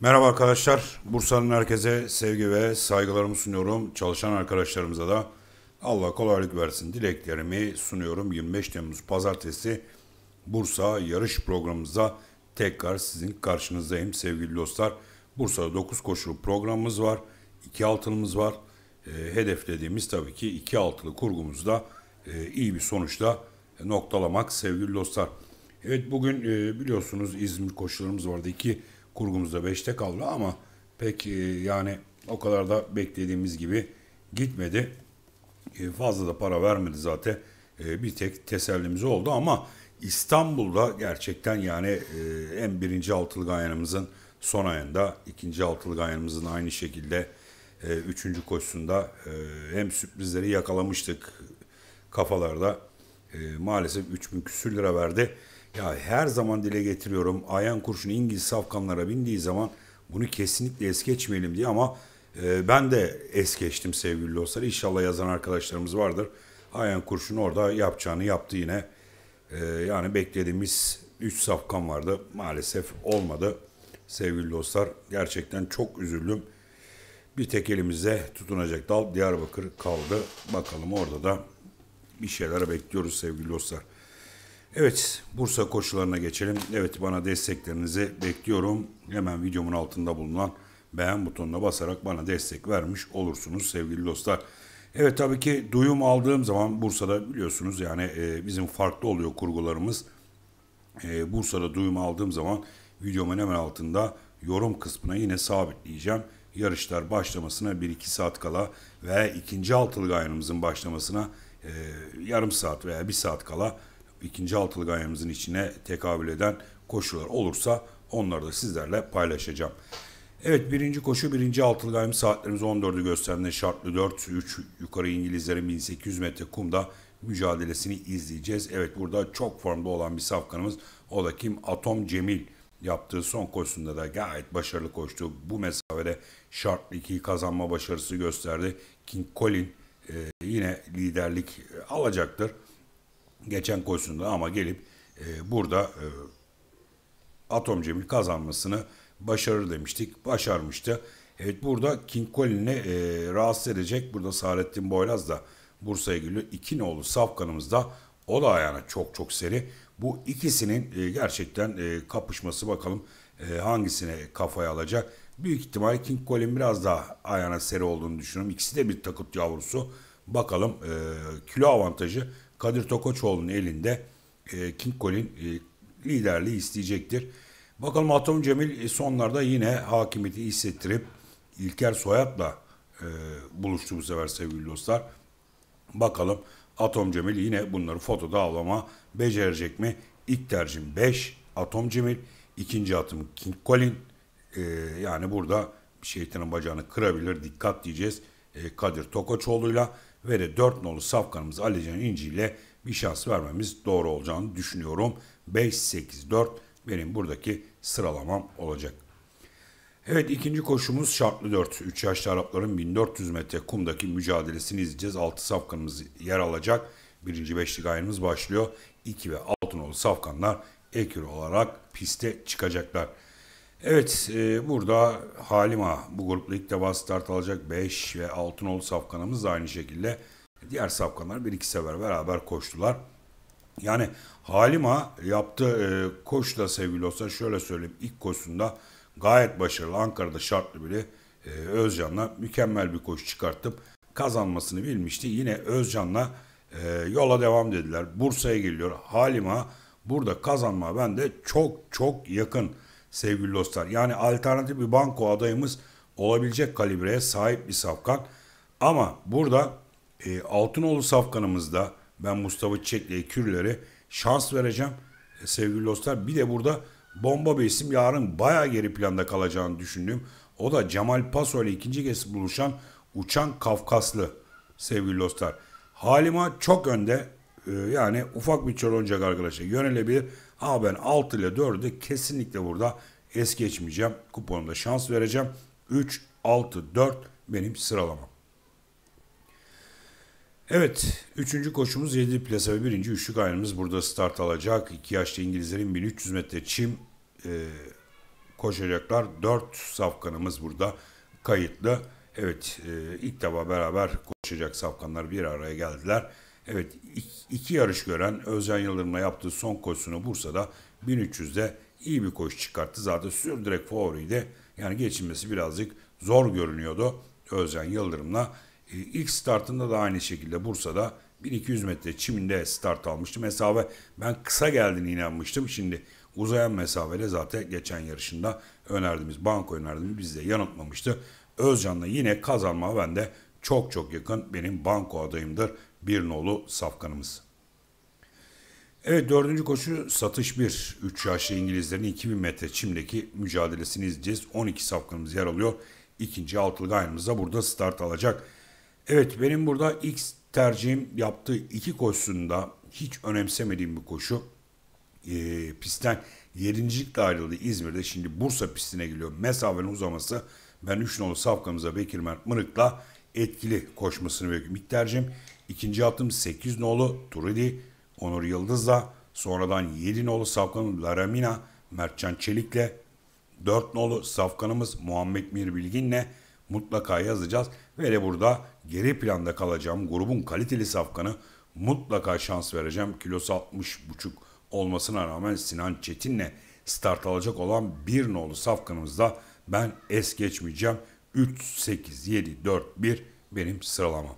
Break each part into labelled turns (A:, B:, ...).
A: Merhaba arkadaşlar. Bursa'nın herkese sevgi ve saygılarımı sunuyorum. Çalışan arkadaşlarımıza da Allah kolaylık versin dileklerimi sunuyorum. 25 Temmuz Pazartesi Bursa yarış programımıza tekrar sizin karşınızdayım sevgili dostlar. Bursa'da 9 koşulu programımız var. 2 altınımız var. E, hedeflediğimiz tabii ki 2 altılı kurgumuzda e, iyi bir sonuçla noktalamak sevgili dostlar. Evet bugün e, biliyorsunuz İzmir koşularımız vardı. 2 kurgumuzda 5'te kaldı ama pek e, yani o kadar da beklediğimiz gibi gitmedi. E, fazla da para vermedi zaten. E, bir tek tesellimiz oldu ama İstanbul'da gerçekten yani en birinci altılı ganyanımızın son ayında, ikinci altılı ganyanımızın aynı şekilde üçüncü koşusunda hem sürprizleri yakalamıştık kafalarda. Maalesef 3000 küsür lira verdi. Ya her zaman dile getiriyorum Ayan Kurşun İngiliz safkanlara bindiği zaman bunu kesinlikle es geçmeyelim diye ama e, ben de es geçtim sevgili dostlar. İnşallah yazan arkadaşlarımız vardır. Ayan Kurşun orada yapacağını yaptı yine. E, yani beklediğimiz 3 safkan vardı. Maalesef olmadı sevgili dostlar. Gerçekten çok üzüldüm. Bir tek elimize tutunacak dal Diyarbakır kaldı. Bakalım orada da bir şeyler bekliyoruz sevgili dostlar. Evet, Bursa koşularına geçelim. Evet, bana desteklerinizi bekliyorum. Hemen videomun altında bulunan beğen butonuna basarak bana destek vermiş olursunuz sevgili dostlar. Evet tabii ki duyum aldığım zaman Bursa'da biliyorsunuz yani e, bizim farklı oluyor kurgularımız. E, Bursa'da duyum aldığım zaman videomun hemen altında yorum kısmına yine sabitleyeceğim. Yarışlar başlamasına 1-2 saat kala ve ikinci altılı gayrımızın başlamasına e, yarım saat veya 1 saat kala ikinci altılı gayemizin içine tekabül eden koşular olursa onları da sizlerle paylaşacağım. Evet birinci koşu birinci altılı gayemiz saatlerimiz 14'ü gösterdiğinde şartlı 4 3 yukarı İngilizlerin 1800 metre kumda mücadelesini izleyeceğiz. Evet burada çok formda olan bir safkanımız o da kim? Atom Cemil yaptığı son koşusunda da gayet başarılı koştu. Bu mesafede şartlı 2'yi kazanma başarısı gösterdi. King Colin e, yine liderlik alacaktır geçen koşusunda ama gelip e, burada e, Atom Cemil kazanmasını başarır demiştik. Başarmıştı. Evet burada King Colin'i e, rahatsız edecek. Burada Saadettin Boylaz da Bursa'ya gülü İki nolu Safkan'ımız da o da ayağına çok çok seri. Bu ikisinin e, gerçekten e, kapışması bakalım e, hangisine kafaya alacak. Büyük ihtimal King Colin biraz daha ayağına seri olduğunu düşünüyorum. İkisi de bir takut yavrusu. Bakalım e, kilo avantajı Kadir Tokoçoğlu'nun elinde e, King Colin e, liderliği isteyecektir. Bakalım Atom Cemil e, sonlarda yine hakimiyeti hissettirip İlker Soyat'la e, buluştu bu sefer sevgili dostlar. Bakalım Atom Cemil yine bunları fotoda avlama becerecek mi? İlk tercihim 5 Atom Cemil. ikinci atım King Colin. E, yani burada şeytanın bacağını kırabilir dikkat diyeceğiz. E, Kadir Tokoçoğlu'yla ve de 4 nolu safkanımız Alican İnci ile bir şans vermemiz doğru olacağını düşünüyorum. 5-8-4 benim buradaki sıralamam olacak. Evet ikinci koşumuz şartlı 4. 3 yaşlı Arapların 1400 metre kumdaki mücadelesini izleyeceğiz. 6 safkanımız yer alacak. Birinci beşlik ayınımız başlıyor. 2 ve 6 nolu safkanlar ekür olarak piste çıkacaklar. Evet e, burada Halima bu grupla ilk defa start alacak 5 ve Altınoğlu safkanımız da aynı şekilde diğer safkanlar bir iki sefer beraber koştular. Yani Halima yaptığı e, koş da sevgili olsa şöyle söyleyeyim ilk koşusunda gayet başarılı Ankara'da şartlı biri e, Özcan'la mükemmel bir koşu çıkartıp kazanmasını bilmişti. Yine Özcan'la e, yola devam dediler. Bursa'ya geliyor. Halima burada kazanma ben de çok çok yakın sevgili dostlar. Yani alternatif bir banko adayımız olabilecek kalibreye sahip bir safkan. Ama burada e, Altınoğlu safkanımızda ben Mustafa Çiçek'le Kürler'e şans vereceğim e, sevgili dostlar. Bir de burada bomba bir isim yarın bayağı geri planda kalacağını düşündüğüm o da Cemal Paso ile ikinci kez buluşan Uçan Kafkaslı sevgili dostlar. Halima çok önde e, yani ufak bir çoluncak gargılaşa yönelebilir. Ama ben 6 ile 4'ü kesinlikle burada es geçmeyeceğim. Kuponda şans vereceğim. 3, 6, 4 benim sıralamam. Evet, üçüncü koşumuz 7 plase ve birinci üçlük aynımız burada start alacak. 2 yaşlı İngilizlerin 1300 metre çim e, koşacaklar. 4 safkanımız burada kayıtlı. Evet, e, ilk defa beraber koşacak safkanlar bir araya geldiler. Evet iki yarış gören Özcan Yıldırım'la yaptığı son koşusunu Bursa'da 1300'de iyi bir koşu çıkarttı. Zaten sürdürek favoriydi. Yani geçilmesi birazcık zor görünüyordu Özcan Yıldırım'la. E, ilk startında da aynı şekilde Bursa'da 1200 metre çiminde start almıştı. Mesafe ben kısa geldiğine inanmıştım. Şimdi uzayan mesafede zaten geçen yarışında önerdiğimiz, banko önerdiğimiz bizde de yanıltmamıştı. Özcan'la yine kazanma ben de çok çok yakın benim banko adayımdır bir nolu safkanımız. Evet dördüncü koşu satış 1. 3 yaşlı İngilizlerin 2000 metre çimdeki mücadelesini izleyeceğiz. 12 safkanımız yer alıyor. İkinci altılı gayrımız da burada start alacak. Evet benim burada ilk tercihim yaptığı iki koşusunda hiç önemsemediğim bir koşu. E, pistten yedincilikle ayrıldı İzmir'de. Şimdi Bursa pistine geliyor. Mesafenin uzaması ben 3 nolu safkamıza Bekir Mert Mırık'la etkili koşmasını bekliyorum. Miktarcım ikinci atım 8 nolu Turidi, Onur Yıldız'la sonradan 7 nolu Safkan'ın Laramina, Mertcan Çelik'le 4 nolu Safkan'ımız Muhammed Mir Bilgin'le mutlaka yazacağız. Ve de burada geri planda kalacağım grubun kaliteli Safkan'ı mutlaka şans vereceğim. Kilosu 60,5 olmasına rağmen Sinan Çetin'le start alacak olan bir nolu safkanımızda ben es geçmeyeceğim. 3, 8, 7, 4, 1 benim sıralamam.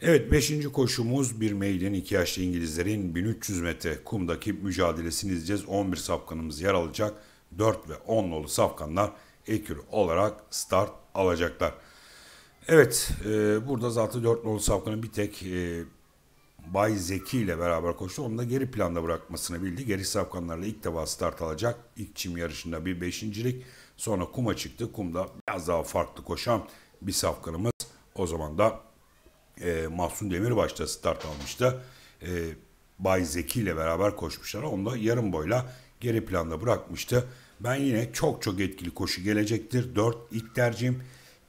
A: Evet 5. koşumuz bir meydan iki yaşlı İngilizlerin 1300 metre kumdaki mücadelesini izleyeceğiz. 11 safkanımız yer alacak. 4 ve 10 nolu safkanlar ekür olarak start alacaklar. Evet e, burada zaten 4 nolu safkanın bir tek e, Bay Zeki ile beraber koştu. Onu da geri planda bırakmasını bildi. Geri safkanlarla ilk defa start alacak. İlk çim yarışında bir beşincilik. Sonra kuma çıktı. Kumda biraz daha farklı koşan bir safkanımız. O zaman da e, Mahsun Demirbaş start almıştı. E, Bay Zeki ile beraber koşmuşlar. Onu da yarım boyla geri planda bırakmıştı. Ben yine çok çok etkili koşu gelecektir. 4 ilk tercihim.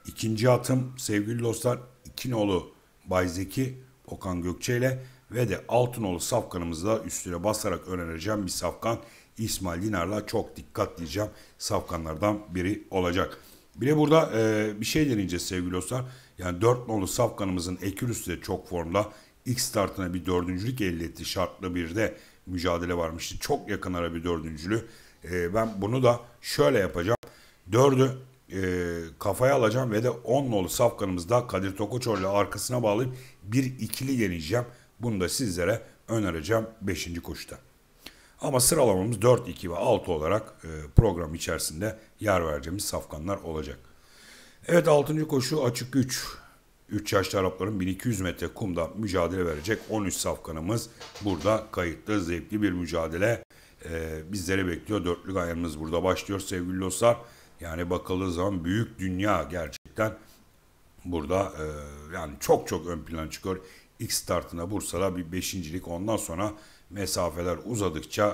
A: ikinci atım sevgili dostlar İkinoğlu Bay Zeki Okan Gökçe ile ve de Altınoğlu safkanımızı da üstüne basarak önereceğim bir safkan. İsmail Dinar'la çok dikkat diyeceğim safkanlardan biri olacak. Bir de burada e, bir şey deneyeceğiz sevgili dostlar. Yani 4 nolu safkanımızın Ekülüs de çok formda. İlk startına bir dördüncülük elde etti. Şartlı bir de mücadele varmıştı. Çok yakın ara bir dördüncülü. E, ben bunu da şöyle yapacağım. Dördü e, kafaya alacağım ve de 10 nolu safkanımızda Kadir Tokoçor'la arkasına bağlayıp bir ikili deneyeceğim. Bunu da sizlere önereceğim 5. koşuda. Ama sıralamamız 4, 2 ve 6 olarak e, program içerisinde yer vereceğimiz safkanlar olacak. Evet 6. koşu açık 3. 3 yaşlı Arapların 1200 metre kumda mücadele verecek 13 safkanımız burada kayıtlı zevkli bir mücadele e, bizleri bekliyor. Dörtlük ayarımız burada başlıyor sevgili dostlar. Yani bakıldığı zaman büyük dünya gerçekten burada e, yani çok çok ön plana çıkıyor. X startına Bursa'da bir beşincilik ondan sonra mesafeler uzadıkça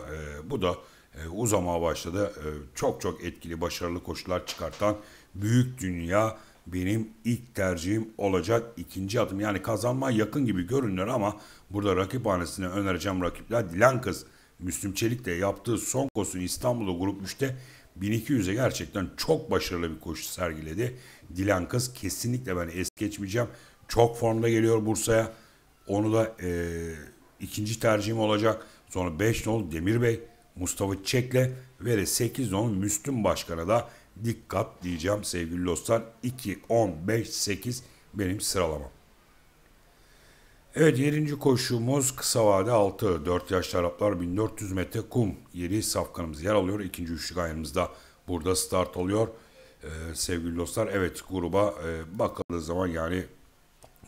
A: e, bu da e, uzamaya başladı. E, çok çok etkili başarılı koşular çıkartan büyük dünya benim ilk tercihim olacak ikinci adım. Yani kazanma yakın gibi görünür ama burada rakip hanesine önereceğim rakipler Dilan Kız. Müslüm Çelik de yaptığı son koşusunu İstanbul'da grup 3'te 1200'e gerçekten çok başarılı bir koşu sergiledi. Dilan Kız kesinlikle ben es geçmeyeceğim. Çok formda geliyor Bursa'ya. Onu da e, ikinci tercihim olacak. Sonra 5 nol Demir Bey, Mustafa Çek'le ve 8 nol Müslüm Başkan'a da dikkat diyeceğim sevgili dostlar. 2, 10, 5, 8 benim sıralamam. Evet 7. koşumuz kısa vade 6. 4 yaşlı Araplar 1400 metre kum. 7 safkanımız yer alıyor. 2. üçlük ayarımızda burada start alıyor. Ee, sevgili dostlar evet gruba e, bakıldığı zaman yani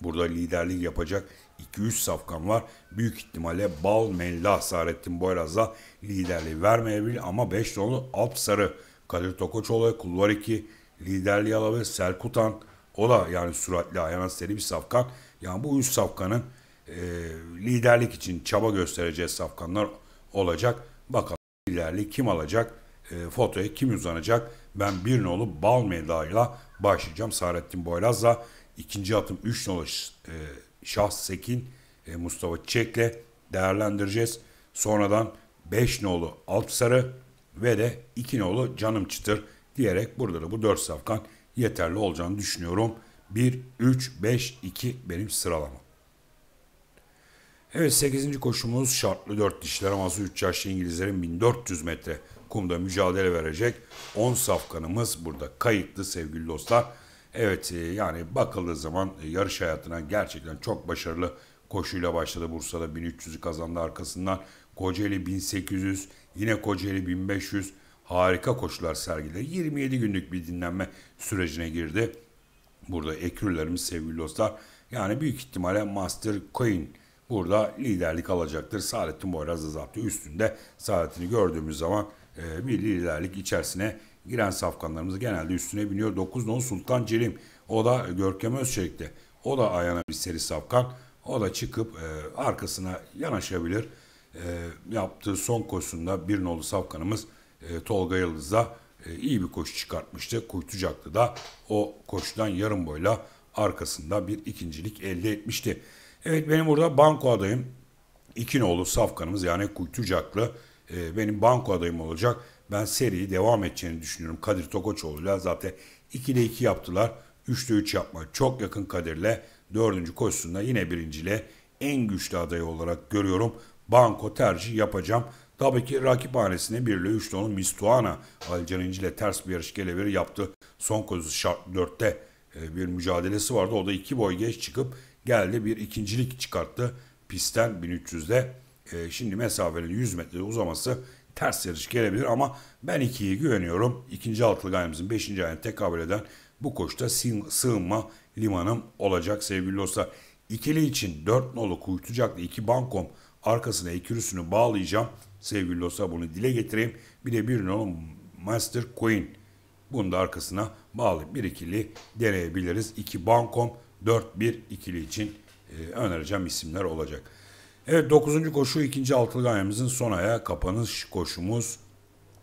A: burada liderlik yapacak 2-3 safkan var. Büyük ihtimalle Bal Mella Sarettin Boyraz'la liderliği vermeyebilir ama 5 dolu Alpsarı, Kadir Tokoçoğlu, Kulvar 2, liderliği alalı Selkutan, o da yani süratli ayağına seri bir safkan. Yani bu 3 safkanın e, liderlik için çaba göstereceği safkanlar olacak. Bakalım liderliği kim alacak? E, fotoya kim uzanacak? Ben bir nolu bal medayla başlayacağım. Sarettin Boylaz'la ikinci atım 3 nolu e, Şah Sekin ve Mustafa Çek'le değerlendireceğiz. Sonradan 5 nolu Alpsarı ve de 2 nolu Canım Çıtır diyerek burada da bu 4 safkan yeterli olacağını düşünüyorum. 1, 3, 5, 2 benim sıralamam. Evet 8. koşumuz şartlı 4 dişler aması 3 yaşlı İngilizlerin 1400 metre kumda mücadele verecek 10 safkanımız burada kayıtlı sevgili dostlar. Evet e, yani bakıldığı zaman e, yarış hayatına gerçekten çok başarılı koşuyla başladı Bursa'da 1300'ü kazandı arkasından Kocaeli 1800 yine Kocaeli 1500 harika koşular sergiledi. 27 günlük bir dinlenme sürecine girdi. Burada ekürlerimiz sevgili dostlar yani büyük ihtimalle Master Coin burada liderlik alacaktır. Saadettin Boyraz da zaten üstünde saatini gördüğümüz zaman e, bir liderlik içerisine giren safkanlarımız genelde üstüne biniyor. 9 10 Sultan Cerim. O da Görkem Özçelik'te. O da ayağına bir seri safkan. O da çıkıp e, arkasına yanaşabilir. E, yaptığı son koşusunda bir nolu safkanımız e, Tolga Yıldız'a e, iyi bir koşu çıkartmıştı. Kuytucaklı da o koşudan yarım boyla arkasında bir ikincilik elde etmişti. Evet benim burada banko adayım. İki nolu safkanımız yani Kuytucaklı e, benim banko adayım olacak. Ben seriyi devam edeceğini düşünüyorum. Kadir Tokoçoğlu'yla zaten 2'de 2 yaptılar. 3'te 3 yapma çok yakın Kadir'le 4. koşusunda yine birinciyle en güçlü adayı olarak görüyorum. Banko tercih yapacağım. Tabii ki rakip hanesine 1 ile 3 ile onun Mistuana Alican İnci ile ters bir yarış geleveri yaptı. Son kozu şart 4'te e, bir mücadelesi vardı. O da 2 boy geç çıkıp geldi bir ikincilik çıkarttı pistten 1300'de. E, şimdi mesafenin 100 metre uzaması ters yarış gelebilir ama ben ikiye güveniyorum. İkinci altılı gayrımızın 5. ayına tekabül eden bu koşta sığınma limanım olacak sevgili dostlar. İkili için 4 nolu kuytucaklı 2 bankom arkasına ikirüsünü bağlayacağım. Sevgili dostlar bunu dile getireyim. Bir de 1 nolu Master Queen. Bunu da arkasına bağlayıp bir ikili deneyebiliriz. 2 bankom 4-1 ikili için e, önereceğim isimler olacak. Evet 9. koşu 2. altı gayemizin son ayağı kapanış koşumuz.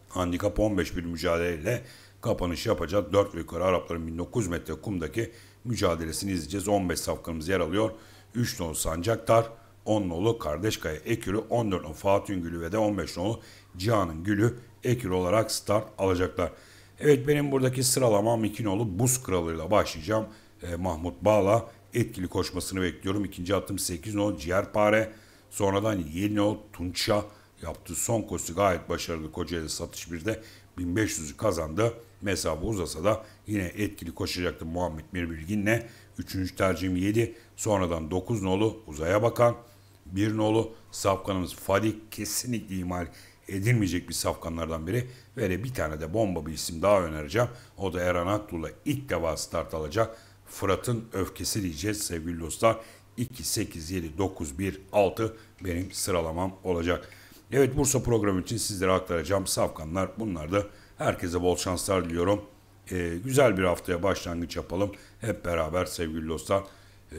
A: Handikap 15 bir mücadeleyle kapanış yapacak. 4 ve yukarı Arapların 1900 metre kumdaki mücadelesini izleyeceğiz. 15 safkamız yer alıyor. 3 nolu Sancaktar, 10 nolu Kardeşkaya Ekülü, 14 nolu Fatih Gülü ve de 15 nolu Cihan'ın Gülü Ekülü olarak start alacaklar. Evet benim buradaki sıralamam 2 nolu Buz ile başlayacağım. E, Mahmut Bağla etkili koşmasını bekliyorum. İkinci attım 8 nolu Ciğerpare, Sonradan yeni o Tunç'a yaptığı son koşu gayet başarılı Kocaeli satış 1'de 1500'ü kazandı. Mesafe uzasa da yine etkili koşacaktı Muhammed Mirbilgin'le. Üçüncü tercihim 7. Sonradan 9 nolu uzaya bakan. 1 nolu safkanımız Fadi kesinlikle imal edilmeyecek bir safkanlardan biri. Ve bir tane de bomba bir isim daha önereceğim. O da Erhan Aktuğ'la ilk defa start alacak. Fırat'ın öfkesi diyeceğiz sevgili dostlar. 2, 8, 7, 9, 1, 6 benim sıralamam olacak. Evet Bursa programı için sizlere aktaracağım safkanlar bunlar da herkese bol şanslar diliyorum. Ee, güzel bir haftaya başlangıç yapalım. Hep beraber sevgili dostlar. Ee,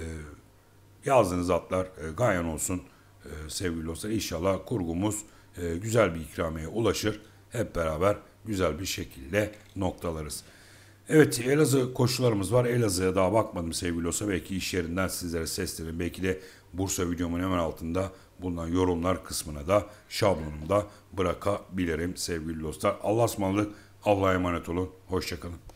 A: yazdığınız atlar e, ganyan olsun e, sevgili dostlar. İnşallah kurgumuz e, güzel bir ikramiye ulaşır. Hep beraber güzel bir şekilde noktalarız. Evet Elazığ koşularımız var. Elazığ'a daha bakmadım sevgili olsa belki iş yerinden sizlere seslenin. Belki de Bursa videomun hemen altında bulunan yorumlar kısmına da şablonumda bırakabilirim sevgili dostlar. Allah'a ısmarladık. Allah'a emanet olun. Hoşçakalın.